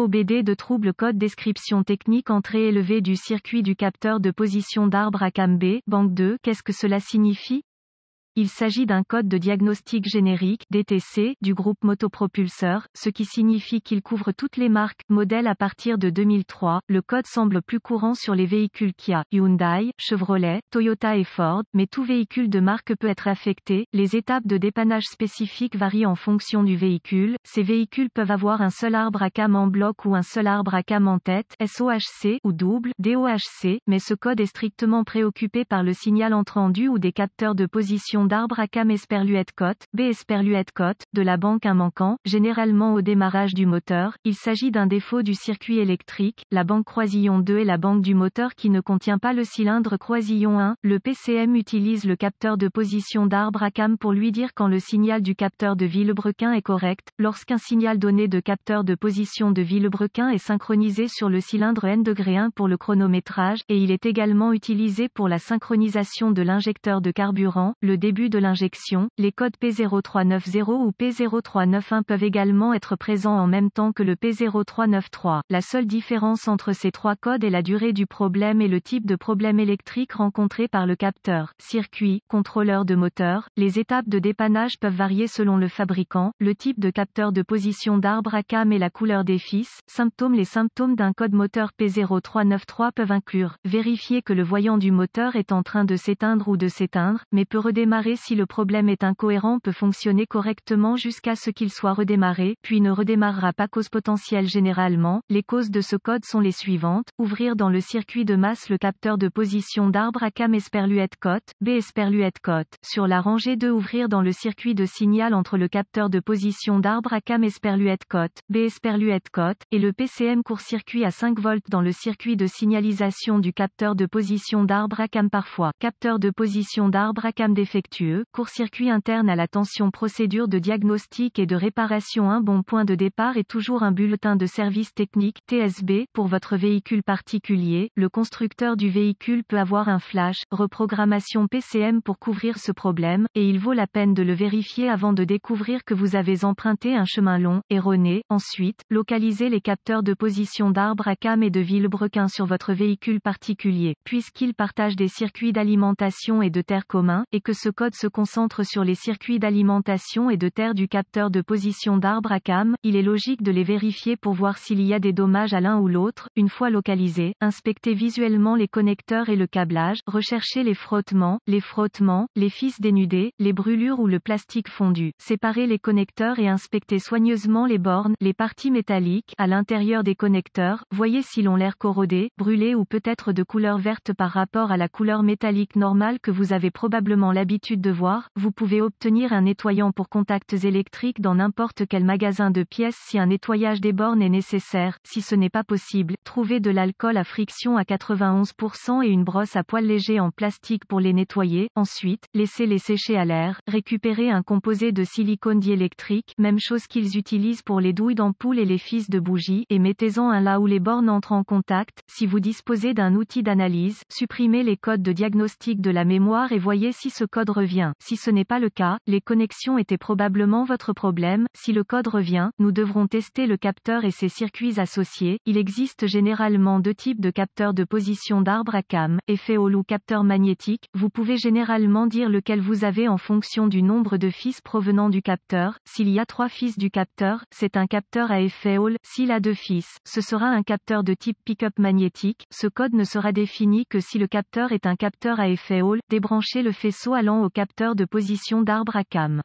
OBD de trouble code description technique entrée élevée du circuit du capteur de position d'arbre à B, banque 2, qu'est-ce que cela signifie il s'agit d'un code de diagnostic générique DTC du groupe Motopropulseur, ce qui signifie qu'il couvre toutes les marques, modèles à partir de 2003. Le code semble plus courant sur les véhicules Kia, Hyundai, Chevrolet, Toyota et Ford, mais tout véhicule de marque peut être affecté. Les étapes de dépannage spécifiques varient en fonction du véhicule. Ces véhicules peuvent avoir un seul arbre à cam en bloc ou un seul arbre à cam en tête, SOHC, ou double, DOHC, mais ce code est strictement préoccupé par le signal du ou des capteurs de position d'arbre ACAM Esperluette Cote, B Esperluette Cote, de la banque un manquant, généralement au démarrage du moteur, il s'agit d'un défaut du circuit électrique, la banque croisillon 2 est la banque du moteur qui ne contient pas le cylindre croisillon 1, le PCM utilise le capteur de position d'arbre à cames pour lui dire quand le signal du capteur de Villebrequin est correct, lorsqu'un signal donné de capteur de position de Villebrequin est synchronisé sur le cylindre N1 pour le chronométrage, et il est également utilisé pour la synchronisation de l'injecteur de carburant, le début de l'injection, les codes P0390 ou P0391 peuvent également être présents en même temps que le P0393. La seule différence entre ces trois codes est la durée du problème et le type de problème électrique rencontré par le capteur. Circuit, contrôleur de moteur, les étapes de dépannage peuvent varier selon le fabricant, le type de capteur de position d'arbre à cam et la couleur des fils. Symptômes Les symptômes d'un code moteur P0393 peuvent inclure, vérifier que le voyant du moteur est en train de s'éteindre ou de s'éteindre, mais peut redémarrer si le problème est incohérent peut fonctionner correctement jusqu'à ce qu'il soit redémarré, puis ne redémarrera pas cause potentielle généralement. Les causes de ce code sont les suivantes. Ouvrir dans le circuit de masse le capteur de position d'arbre à cam esperluette cote, B esperluette cote. Sur la rangée 2 ouvrir dans le circuit de signal entre le capteur de position d'arbre à cam esperluette cote, B esperluette cote, et le PCM court-circuit à 5 volts dans le circuit de signalisation du capteur de position d'arbre à cam parfois. Capteur de position d'arbre à cam défectueux court-circuit interne à la tension procédure de diagnostic et de réparation un bon point de départ est toujours un bulletin de service technique TSB pour votre véhicule particulier, le constructeur du véhicule peut avoir un flash, reprogrammation PCM pour couvrir ce problème, et il vaut la peine de le vérifier avant de découvrir que vous avez emprunté un chemin long, erroné, ensuite, localisez les capteurs de position d'arbres à cam et de vilebrequin sur votre véhicule particulier, puisqu'ils partagent des circuits d'alimentation et de terre communs, et que ce code se concentre sur les circuits d'alimentation et de terre du capteur de position d'arbre à cam, il est logique de les vérifier pour voir s'il y a des dommages à l'un ou l'autre. Une fois localisé, inspectez visuellement les connecteurs et le câblage, recherchez les frottements, les frottements, les fils dénudés, les brûlures ou le plastique fondu. Séparez les connecteurs et inspectez soigneusement les bornes, les parties métalliques à l'intérieur des connecteurs. Voyez si l'on l'air corrodé, brûlé ou peut-être de couleur verte par rapport à la couleur métallique normale que vous avez probablement l'habitude de voir, vous pouvez obtenir un nettoyant pour contacts électriques dans n'importe quel magasin de pièces si un nettoyage des bornes est nécessaire. Si ce n'est pas possible, trouvez de l'alcool à friction à 91% et une brosse à poils légers en plastique pour les nettoyer. Ensuite, laissez-les sécher à l'air. Récupérez un composé de silicone diélectrique, même chose qu'ils utilisent pour les douilles d'ampoule et les fils de bougie, et mettez-en un là où les bornes entrent en contact. Si vous disposez d'un outil d'analyse, supprimez les codes de diagnostic de la mémoire et voyez si ce code revient. Si ce n'est pas le cas, les connexions étaient probablement votre problème. Si le code revient, nous devrons tester le capteur et ses circuits associés. Il existe généralement deux types de capteurs de position d'arbre à cam, effet Hall ou capteur magnétique. Vous pouvez généralement dire lequel vous avez en fonction du nombre de fils provenant du capteur. S'il y a trois fils du capteur, c'est un capteur à effet Hall. S'il a deux fils, ce sera un capteur de type pick-up magnétique. Ce code ne sera défini que si le capteur est un capteur à effet Hall. Débranchez le faisceau allant au capteur de position d'arbre à cam.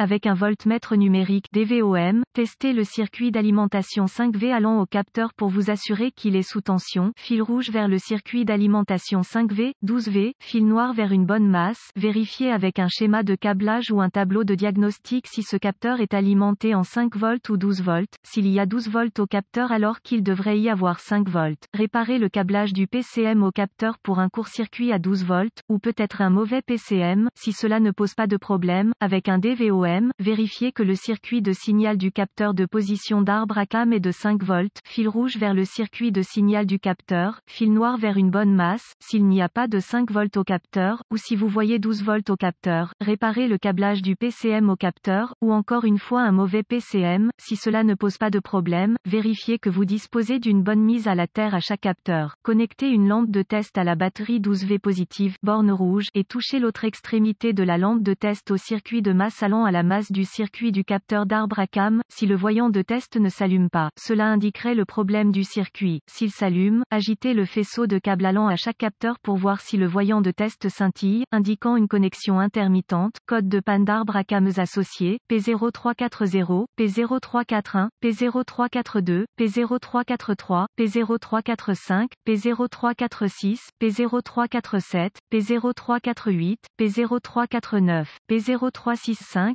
Avec un voltmètre numérique DVOM, testez le circuit d'alimentation 5V allant au capteur pour vous assurer qu'il est sous tension. Fil rouge vers le circuit d'alimentation 5V, 12V, fil noir vers une bonne masse. Vérifiez avec un schéma de câblage ou un tableau de diagnostic si ce capteur est alimenté en 5 v ou 12 v S'il y a 12 v au capteur alors qu'il devrait y avoir 5 v Réparez le câblage du PCM au capteur pour un court-circuit à 12 v ou peut-être un mauvais PCM, si cela ne pose pas de problème, avec un DVOM vérifiez que le circuit de signal du capteur de position d'arbre à cam est de 5 volts, fil rouge vers le circuit de signal du capteur, fil noir vers une bonne masse, s'il n'y a pas de 5 volts au capteur, ou si vous voyez 12 volts au capteur, réparez le câblage du PCM au capteur, ou encore une fois un mauvais PCM, si cela ne pose pas de problème, vérifiez que vous disposez d'une bonne mise à la terre à chaque capteur. Connectez une lampe de test à la batterie 12V positive, borne rouge, et touchez l'autre extrémité de la lampe de test au circuit de masse allant à la masse du circuit du capteur d'arbre à cam, si le voyant de test ne s'allume pas. Cela indiquerait le problème du circuit. S'il s'allume, agitez le faisceau de câble allant à chaque capteur pour voir si le voyant de test scintille, indiquant une connexion intermittente, code de panne d'arbre à cames associé, P0340, P0341, P0342, P0343, P0345, P0346, P0347, P0348, P0349, P0365,